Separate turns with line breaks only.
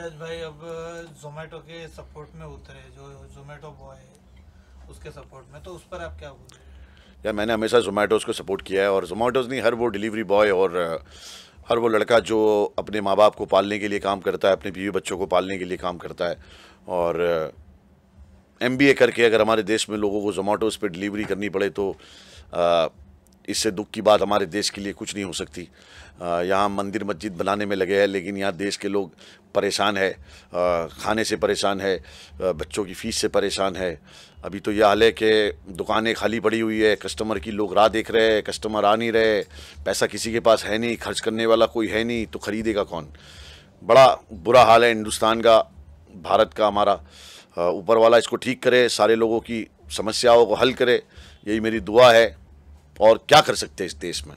एजाज भाई अब जोमेटो के सपोर्ट में उतरे जो जोमेटो बॉय उसके सपोर्ट में तो उस पर
आप क्या बोलते यार मैंने हमेशा जोमेटोज़ को सपोर्ट किया है और जोमेटोज़ नहीं हर वो डिलीवरी बॉय और हर वो लड़का जो अपने माँ बाप को पालने के लिए काम करता है अपने बीवी बच्चों को पालने के लिए काम करता है और एम बी ए करके अगर हमारे देश में लोगों को जोमेटोज़ पर डिलीवरी करनी पड़े तो इससे दुख की बात हमारे देश के लिए कुछ नहीं हो सकती यहाँ मंदिर मस्जिद बनाने में लगे हैं लेकिन यहाँ देश के लोग परेशान है खाने से परेशान है बच्चों की फ़ीस से परेशान है अभी तो यह हाल है कि दुकानें खाली पड़ी हुई है कस्टमर की लोग राह देख रहे हैं कस्टमर आ नहीं रहे पैसा किसी के पास है नहीं खर्च करने वाला कोई है नहीं तो ख़रीदेगा कौन बड़ा बुरा हाल है हिंदुस्तान का भारत का हमारा ऊपर वाला इसको ठीक करे सारे लोगों की समस्याओं को हल करे यही मेरी दुआ है और क्या कर सकते हैं इस देश में